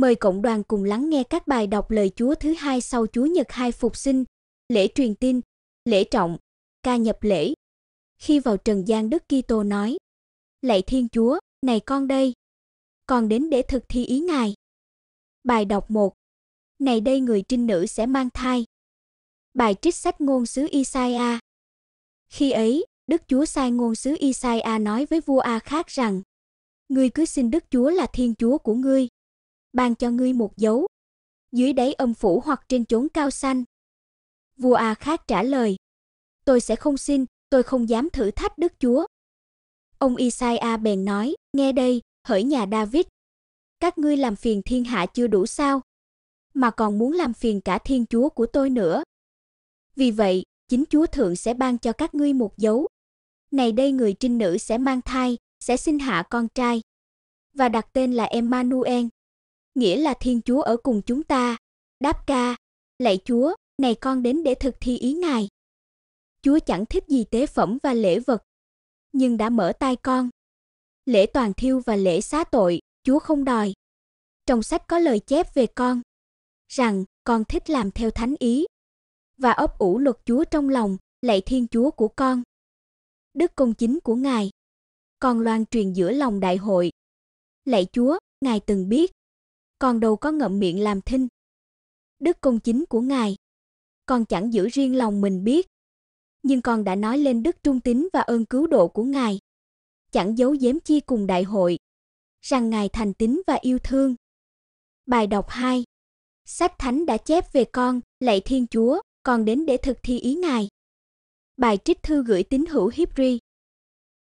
Mời cộng đoàn cùng lắng nghe các bài đọc lời Chúa thứ hai sau Chúa Nhật hai phục sinh, lễ truyền tin, lễ trọng, ca nhập lễ. Khi vào trần gian Đức Kitô nói: Lạy Thiên Chúa, này con đây, con đến để thực thi ý Ngài. Bài đọc 1. Này đây người trinh nữ sẽ mang thai. Bài trích sách ngôn sứ Isaiah. Khi ấy, Đức Chúa sai ngôn sứ Isaiah nói với vua A khác rằng: Ngươi cứ xin Đức Chúa là Thiên Chúa của ngươi, ban cho ngươi một dấu. Dưới đáy âm phủ hoặc trên chốn cao xanh. Vua A à Khác trả lời, tôi sẽ không xin, tôi không dám thử thách đức chúa. Ông Isaiah bèn nói, nghe đây, hỡi nhà David, các ngươi làm phiền thiên hạ chưa đủ sao, mà còn muốn làm phiền cả thiên chúa của tôi nữa. Vì vậy, chính chúa thượng sẽ ban cho các ngươi một dấu. Này đây người trinh nữ sẽ mang thai, sẽ sinh hạ con trai và đặt tên là Emmanuel, nghĩa là Thiên Chúa ở cùng chúng ta. Đáp ca, lạy Chúa, này con đến để thực thi ý Ngài. Chúa chẳng thích gì tế phẩm và lễ vật, nhưng đã mở tay con. Lễ toàn thiêu và lễ xá tội, Chúa không đòi. Trong sách có lời chép về con, rằng con thích làm theo thánh ý và ấp ủ luật Chúa trong lòng, lạy Thiên Chúa của con. Đức công chính của Ngài, con loan truyền giữa lòng đại hội. Lạy Chúa, Ngài từng biết còn đầu có ngậm miệng làm thinh. Đức công chính của ngài, con chẳng giữ riêng lòng mình biết, nhưng con đã nói lên đức trung tín và ơn cứu độ của ngài, chẳng giấu giếm chi cùng đại hội, rằng ngài thành tín và yêu thương. Bài đọc 2. Sách thánh đã chép về con, lạy Thiên Chúa, con đến để thực thi ý ngài. Bài trích thư gửi tín hữu Hebri.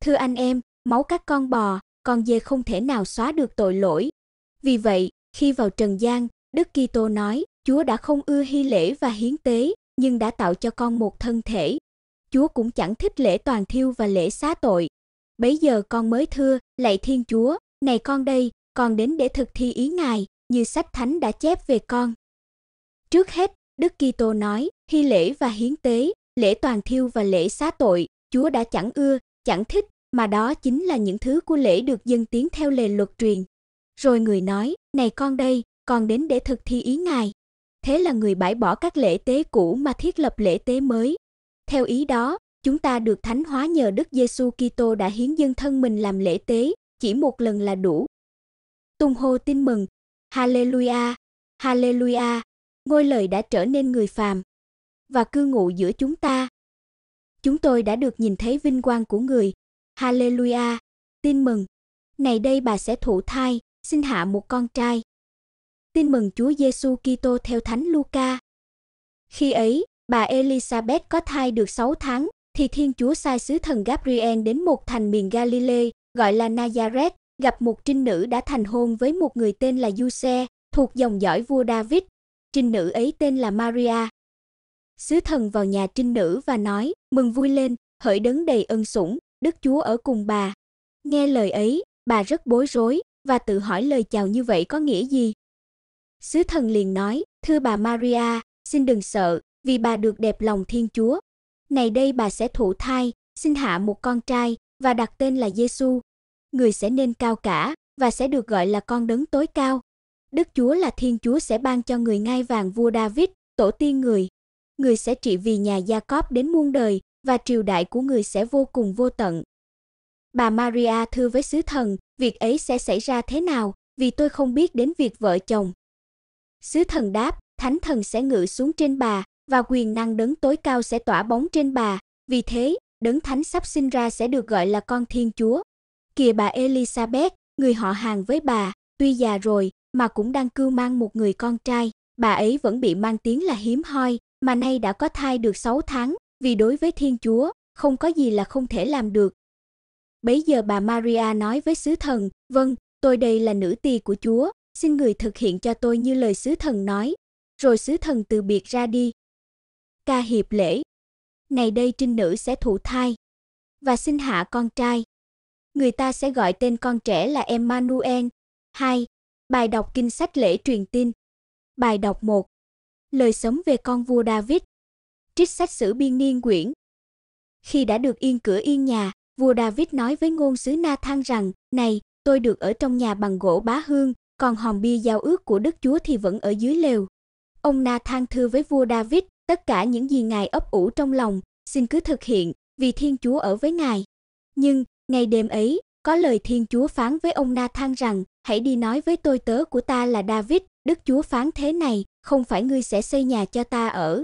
Thưa anh em, máu các con bò, con dê không thể nào xóa được tội lỗi. Vì vậy, khi vào trần gian, Đức Kitô nói, Chúa đã không ưa hy lễ và hiến tế, nhưng đã tạo cho con một thân thể. Chúa cũng chẳng thích lễ toàn thiêu và lễ xá tội. Bấy giờ con mới thưa, lạy Thiên Chúa, này con đây, con đến để thực thi ý Ngài, như sách thánh đã chép về con. Trước hết, Đức Kitô nói, hy lễ và hiến tế, lễ toàn thiêu và lễ xá tội, Chúa đã chẳng ưa, chẳng thích, mà đó chính là những thứ của lễ được dân tiến theo lề luật truyền rồi người nói, "Này con đây, con đến để thực thi ý ngài." Thế là người bãi bỏ các lễ tế cũ mà thiết lập lễ tế mới. Theo ý đó, chúng ta được thánh hóa nhờ Đức Giêsu Kitô đã hiến dân thân mình làm lễ tế, chỉ một lần là đủ. Tung hô tin mừng, Hallelujah, Hallelujah. Ngôi lời đã trở nên người phàm và cư ngụ giữa chúng ta. Chúng tôi đã được nhìn thấy vinh quang của người. Hallelujah, tin mừng. Này đây bà sẽ thụ thai, sinh hạ một con trai. Tin mừng Chúa Giêsu Kitô theo Thánh Luca. Khi ấy, bà Elizabeth có thai được 6 tháng thì Thiên Chúa sai sứ thần Gabriel đến một thành miền Galilee gọi là Nazareth, gặp một trinh nữ đã thành hôn với một người tên là Giuse, thuộc dòng dõi vua David. Trinh nữ ấy tên là Maria. Sứ thần vào nhà trinh nữ và nói: "Mừng vui lên, hỡi đấng đầy ân sủng, Đức Chúa ở cùng bà." Nghe lời ấy, bà rất bối rối, và tự hỏi lời chào như vậy có nghĩa gì. Sứ thần liền nói, thưa bà Maria, xin đừng sợ, vì bà được đẹp lòng Thiên Chúa. Này đây bà sẽ thụ thai, sinh hạ một con trai và đặt tên là Giêsu. Người sẽ nên cao cả và sẽ được gọi là con đấng tối cao. Đức Chúa là Thiên Chúa sẽ ban cho người ngai vàng vua David, tổ tiên người. Người sẽ trị vì nhà Gia Cóp đến muôn đời và triều đại của người sẽ vô cùng vô tận. Bà Maria thưa với sứ thần, việc ấy sẽ xảy ra thế nào, vì tôi không biết đến việc vợ chồng. Sứ thần đáp, thánh thần sẽ ngự xuống trên bà và quyền năng đấng tối cao sẽ tỏa bóng trên bà, vì thế, đấng thánh sắp sinh ra sẽ được gọi là con Thiên Chúa. Kìa bà Elizabeth, người họ hàng với bà, tuy già rồi mà cũng đang cưu mang một người con trai, bà ấy vẫn bị mang tiếng là hiếm hoi, mà nay đã có thai được 6 tháng, vì đối với Thiên Chúa, không có gì là không thể làm được, Bấy giờ bà Maria nói với sứ thần, "Vâng, tôi đây là nữ tỳ của Chúa, xin người thực hiện cho tôi như lời sứ thần nói." Rồi sứ thần từ biệt ra đi. Ca hiệp lễ. Này đây trinh nữ sẽ thụ thai và sinh hạ con trai. Người ta sẽ gọi tên con trẻ là Emmanuel. 2. Bài đọc kinh sách lễ truyền tin. Bài đọc 1. Lời sống về con vua David. Trích sách sử biên niên quyển. Khi đã được yên cửa yên nhà, Vua David nói với ngôn sứ Na Thang rằng, này, tôi được ở trong nhà bằng gỗ bá hương, còn hòn bia giao ước của Đức Chúa thì vẫn ở dưới lều. Ông Na Thang thư với vua David, tất cả những gì ngài ấp ủ trong lòng, xin cứ thực hiện, vì Thiên Chúa ở với ngài. Nhưng, ngày đêm ấy, có lời Thiên Chúa phán với ông Na Thang rằng, hãy đi nói với tôi tớ của ta là David, Đức Chúa phán thế này, không phải ngươi sẽ xây nhà cho ta ở.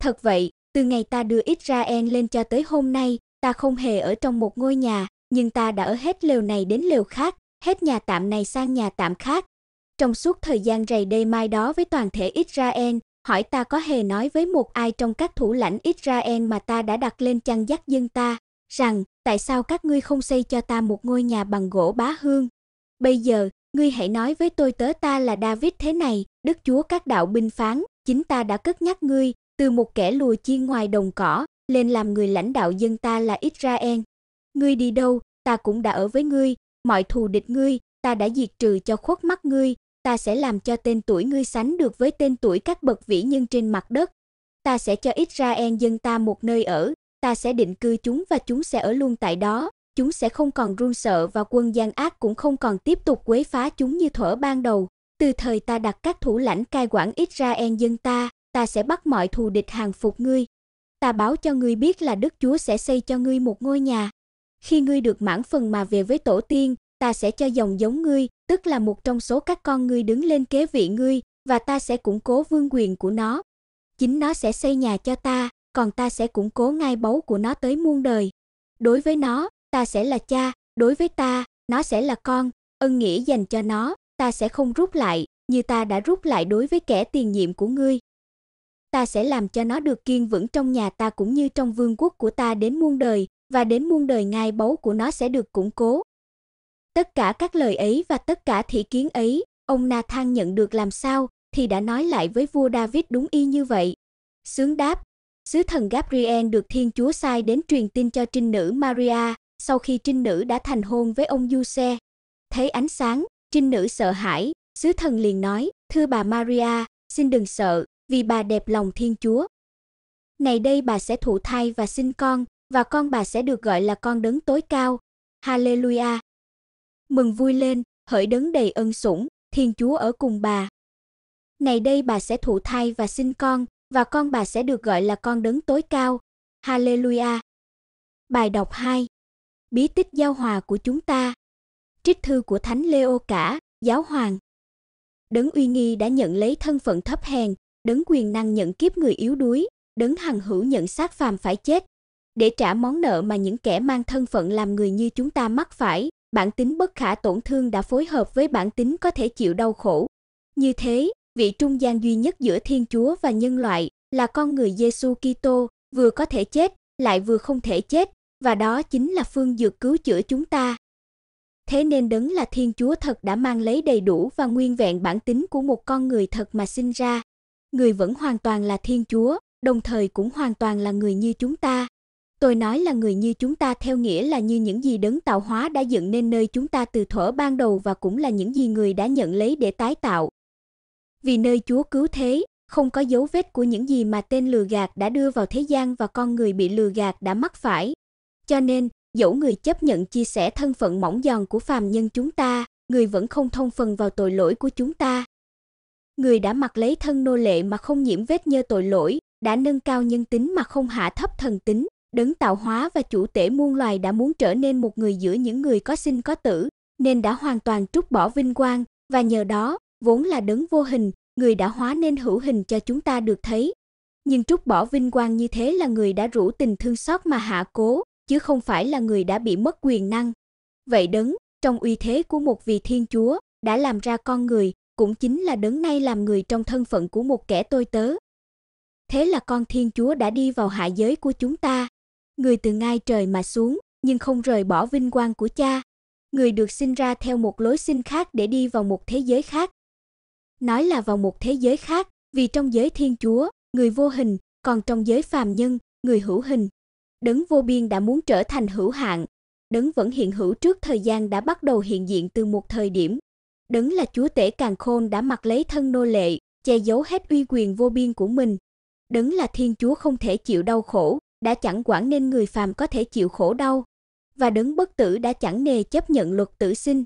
Thật vậy, từ ngày ta đưa Israel lên cho tới hôm nay, ta không hề ở trong một ngôi nhà, nhưng ta đã ở hết lều này đến lều khác, hết nhà tạm này sang nhà tạm khác. Trong suốt thời gian rầy đây mai đó với toàn thể Israel, hỏi ta có hề nói với một ai trong các thủ lãnh Israel mà ta đã đặt lên chăn dắt dân ta, rằng tại sao các ngươi không xây cho ta một ngôi nhà bằng gỗ bá hương? Bây giờ, ngươi hãy nói với tôi tớ ta là David thế này, Đức Chúa các đạo binh phán, chính ta đã cất nhắc ngươi, từ một kẻ lùa chiên ngoài đồng cỏ, lên làm người lãnh đạo dân ta là Israel. Ngươi đi đâu, ta cũng đã ở với ngươi, mọi thù địch ngươi, ta đã diệt trừ cho khuất mắt ngươi, ta sẽ làm cho tên tuổi ngươi sánh được với tên tuổi các bậc vĩ nhân trên mặt đất. Ta sẽ cho Israel dân ta một nơi ở, ta sẽ định cư chúng và chúng sẽ ở luôn tại đó, chúng sẽ không còn run sợ và quân gian ác cũng không còn tiếp tục quấy phá chúng như thuở ban đầu. Từ thời ta đặt các thủ lãnh cai quản Israel dân ta, ta sẽ bắt mọi thù địch hàng phục ngươi, ta báo cho ngươi biết là Đức Chúa sẽ xây cho ngươi một ngôi nhà. Khi ngươi được mãn phần mà về với tổ tiên, ta sẽ cho dòng giống ngươi, tức là một trong số các con ngươi đứng lên kế vị ngươi, và ta sẽ củng cố vương quyền của nó. Chính nó sẽ xây nhà cho ta, còn ta sẽ củng cố ngai báu của nó tới muôn đời. Đối với nó, ta sẽ là cha, đối với ta, nó sẽ là con, ân nghĩa dành cho nó, ta sẽ không rút lại, như ta đã rút lại đối với kẻ tiền nhiệm của ngươi ta sẽ làm cho nó được kiên vững trong nhà ta cũng như trong vương quốc của ta đến muôn đời, và đến muôn đời ngai báu của nó sẽ được củng cố. Tất cả các lời ấy và tất cả thị kiến ấy, ông Na Thang nhận được làm sao, thì đã nói lại với vua David đúng y như vậy. Sướng đáp, sứ thần Gabriel được Thiên Chúa sai đến truyền tin cho trinh nữ Maria, sau khi trinh nữ đã thành hôn với ông Giuse. Thấy ánh sáng, trinh nữ sợ hãi, sứ thần liền nói, thưa bà Maria, xin đừng sợ, vì bà đẹp lòng Thiên Chúa. Này đây bà sẽ thụ thai và sinh con, và con bà sẽ được gọi là con đấng tối cao. Hallelujah. Mừng vui lên, hỡi đấng đầy ân sủng, Thiên Chúa ở cùng bà. Này đây bà sẽ thụ thai và sinh con, và con bà sẽ được gọi là con đấng tối cao. Hallelujah. Bài đọc 2. Bí tích giao hòa của chúng ta. Trích thư của Thánh Leo Cả, Giáo hoàng. Đấng uy nghi đã nhận lấy thân phận thấp hèn, đấng quyền năng nhận kiếp người yếu đuối, đấng hằng hữu nhận xác phàm phải chết để trả món nợ mà những kẻ mang thân phận làm người như chúng ta mắc phải, bản tính bất khả tổn thương đã phối hợp với bản tính có thể chịu đau khổ. Như thế, vị trung gian duy nhất giữa Thiên Chúa và nhân loại là con người Giêsu Kitô, vừa có thể chết, lại vừa không thể chết, và đó chính là phương dược cứu chữa chúng ta. Thế nên đấng là Thiên Chúa thật đã mang lấy đầy đủ và nguyên vẹn bản tính của một con người thật mà sinh ra, người vẫn hoàn toàn là thiên chúa, đồng thời cũng hoàn toàn là người như chúng ta. Tôi nói là người như chúng ta theo nghĩa là như những gì đấng tạo hóa đã dựng nên nơi chúng ta từ thuở ban đầu và cũng là những gì người đã nhận lấy để tái tạo. Vì nơi Chúa cứu thế, không có dấu vết của những gì mà tên lừa gạt đã đưa vào thế gian và con người bị lừa gạt đã mắc phải. Cho nên, dẫu người chấp nhận chia sẻ thân phận mỏng giòn của phàm nhân chúng ta, người vẫn không thông phần vào tội lỗi của chúng ta người đã mặc lấy thân nô lệ mà không nhiễm vết nhơ tội lỗi, đã nâng cao nhân tính mà không hạ thấp thần tính, đấng tạo hóa và chủ tể muôn loài đã muốn trở nên một người giữa những người có sinh có tử, nên đã hoàn toàn trút bỏ vinh quang, và nhờ đó, vốn là đấng vô hình, người đã hóa nên hữu hình cho chúng ta được thấy. Nhưng trút bỏ vinh quang như thế là người đã rủ tình thương xót mà hạ cố, chứ không phải là người đã bị mất quyền năng. Vậy đấng, trong uy thế của một vị thiên chúa, đã làm ra con người, cũng chính là đấng nay làm người trong thân phận của một kẻ tôi tớ. Thế là con Thiên Chúa đã đi vào hạ giới của chúng ta, người từ ngai trời mà xuống, nhưng không rời bỏ vinh quang của cha. Người được sinh ra theo một lối sinh khác để đi vào một thế giới khác. Nói là vào một thế giới khác, vì trong giới Thiên Chúa, người vô hình, còn trong giới phàm nhân, người hữu hình. Đấng vô biên đã muốn trở thành hữu hạn, đấng vẫn hiện hữu trước thời gian đã bắt đầu hiện diện từ một thời điểm, đấng là chúa tể càng khôn đã mặc lấy thân nô lệ, che giấu hết uy quyền vô biên của mình. Đấng là thiên chúa không thể chịu đau khổ, đã chẳng quản nên người phàm có thể chịu khổ đau, và đấng bất tử đã chẳng nề chấp nhận luật tử sinh.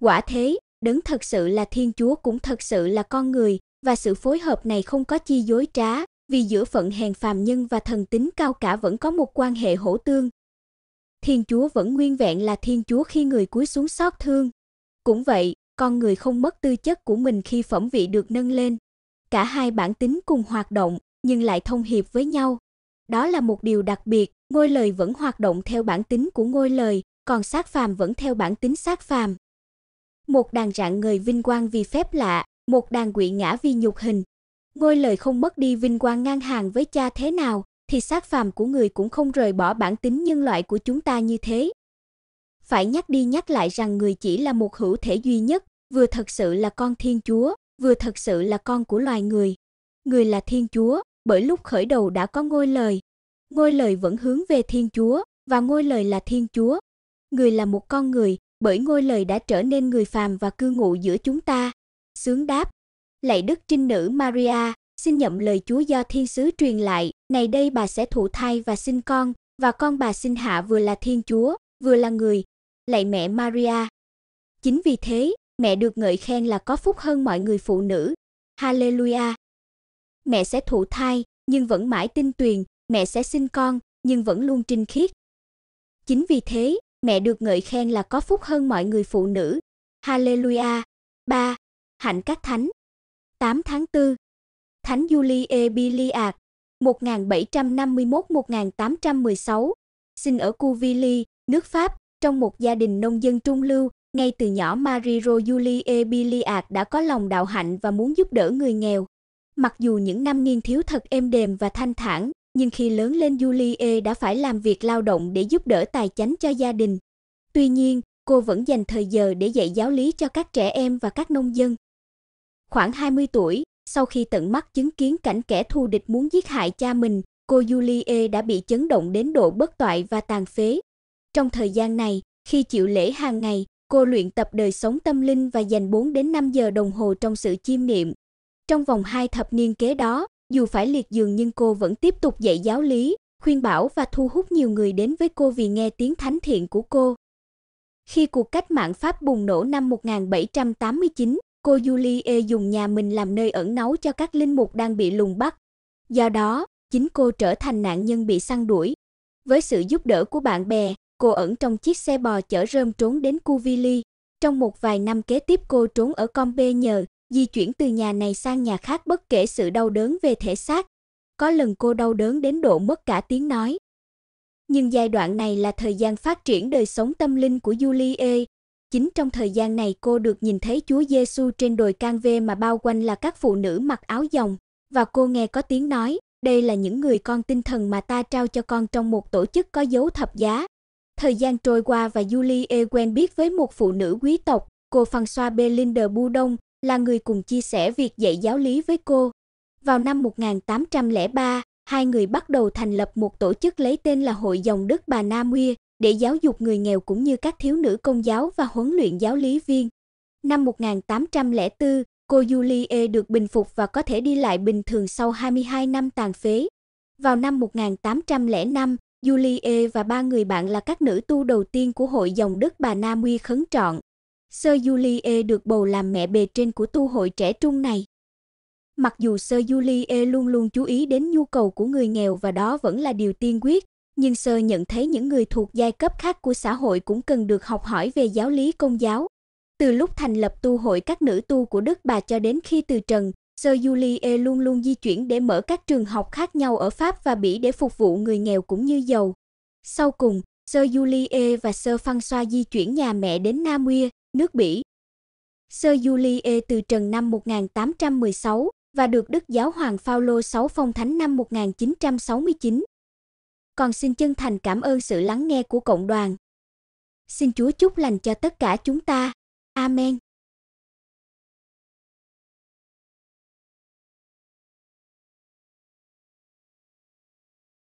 Quả thế, đấng thật sự là thiên chúa cũng thật sự là con người, và sự phối hợp này không có chi dối trá, vì giữa phận hèn phàm nhân và thần tính cao cả vẫn có một quan hệ hỗ tương. Thiên chúa vẫn nguyên vẹn là thiên chúa khi người cúi xuống xót thương. Cũng vậy, con người không mất tư chất của mình khi phẩm vị được nâng lên. Cả hai bản tính cùng hoạt động nhưng lại thông hiệp với nhau. Đó là một điều đặc biệt, ngôi lời vẫn hoạt động theo bản tính của ngôi lời, còn sát phàm vẫn theo bản tính sát phàm. Một đàn rạng người vinh quang vì phép lạ, một đàn quỵ ngã vì nhục hình. Ngôi lời không mất đi vinh quang ngang hàng với cha thế nào, thì sát phàm của người cũng không rời bỏ bản tính nhân loại của chúng ta như thế phải nhắc đi nhắc lại rằng người chỉ là một hữu thể duy nhất, vừa thật sự là con Thiên Chúa, vừa thật sự là con của loài người. Người là Thiên Chúa, bởi lúc khởi đầu đã có ngôi lời. Ngôi lời vẫn hướng về Thiên Chúa và ngôi lời là Thiên Chúa. Người là một con người, bởi ngôi lời đã trở nên người phàm và cư ngụ giữa chúng ta. Sướng đáp, lạy Đức Trinh Nữ Maria, xin nhậm lời Chúa do thiên sứ truyền lại, này đây bà sẽ thụ thai và sinh con, và con bà sinh hạ vừa là Thiên Chúa, vừa là người, lạy mẹ Maria. Chính vì thế, mẹ được ngợi khen là có phúc hơn mọi người phụ nữ. Hallelujah. Mẹ sẽ thụ thai nhưng vẫn mãi tinh tuyền, mẹ sẽ sinh con nhưng vẫn luôn trinh khiết. Chính vì thế, mẹ được ngợi khen là có phúc hơn mọi người phụ nữ. Hallelujah. 3. Hạnh các thánh. 8 tháng 4. Thánh Julie Biliad 1751-1816, sinh ở Cuvilly nước Pháp, trong một gia đình nông dân trung lưu, ngay từ nhỏ Marie Julie Biliad đã có lòng đạo hạnh và muốn giúp đỡ người nghèo. Mặc dù những năm niên thiếu thật êm đềm và thanh thản, nhưng khi lớn lên Julie đã phải làm việc lao động để giúp đỡ tài chánh cho gia đình. Tuy nhiên, cô vẫn dành thời giờ để dạy giáo lý cho các trẻ em và các nông dân. Khoảng 20 tuổi, sau khi tận mắt chứng kiến cảnh kẻ thù địch muốn giết hại cha mình, cô Julie đã bị chấn động đến độ bất toại và tàn phế. Trong thời gian này, khi chịu lễ hàng ngày, cô luyện tập đời sống tâm linh và dành 4 đến 5 giờ đồng hồ trong sự chiêm niệm. Trong vòng 2 thập niên kế đó, dù phải liệt giường nhưng cô vẫn tiếp tục dạy giáo lý, khuyên bảo và thu hút nhiều người đến với cô vì nghe tiếng thánh thiện của cô. Khi cuộc cách mạng Pháp bùng nổ năm 1789, cô Julie e dùng nhà mình làm nơi ẩn náu cho các linh mục đang bị lùng bắt. Do đó, chính cô trở thành nạn nhân bị săn đuổi. Với sự giúp đỡ của bạn bè, cô ẩn trong chiếc xe bò chở rơm trốn đến Cuvili. Trong một vài năm kế tiếp cô trốn ở com nhờ di chuyển từ nhà này sang nhà khác bất kể sự đau đớn về thể xác. Có lần cô đau đớn đến độ mất cả tiếng nói. Nhưng giai đoạn này là thời gian phát triển đời sống tâm linh của Julie. Chính trong thời gian này cô được nhìn thấy Chúa Giêsu trên đồi can vê mà bao quanh là các phụ nữ mặc áo dòng và cô nghe có tiếng nói, đây là những người con tinh thần mà ta trao cho con trong một tổ chức có dấu thập giá, Thời gian trôi qua và Julie quen biết với một phụ nữ quý tộc, cô François Belinda Budong, là người cùng chia sẻ việc dạy giáo lý với cô. Vào năm 1803, hai người bắt đầu thành lập một tổ chức lấy tên là Hội dòng Đức Bà Nam Uy để giáo dục người nghèo cũng như các thiếu nữ công giáo và huấn luyện giáo lý viên. Năm 1804, cô Julie được bình phục và có thể đi lại bình thường sau 22 năm tàn phế. Vào năm 1805, Julie e và ba người bạn là các nữ tu đầu tiên của hội dòng Đức Bà Na Uy khấn trọn. Sơ Julie e được bầu làm mẹ bề trên của tu hội trẻ trung này. Mặc dù Sơ Julie e luôn luôn chú ý đến nhu cầu của người nghèo và đó vẫn là điều tiên quyết, nhưng Sơ nhận thấy những người thuộc giai cấp khác của xã hội cũng cần được học hỏi về giáo lý công giáo. Từ lúc thành lập tu hội các nữ tu của Đức Bà cho đến khi từ trần, Sơ Julie e luôn luôn di chuyển để mở các trường học khác nhau ở Pháp và Bỉ để phục vụ người nghèo cũng như giàu. Sau cùng, Sơ Julie e và Sơ François di chuyển nhà mẹ đến Nam Uy, nước Bỉ. Sơ Julie e từ trần năm 1816 và được Đức Giáo Hoàng Phaolô VI phong thánh năm 1969. Còn xin chân thành cảm ơn sự lắng nghe của cộng đoàn. Xin Chúa chúc lành cho tất cả chúng ta. Amen.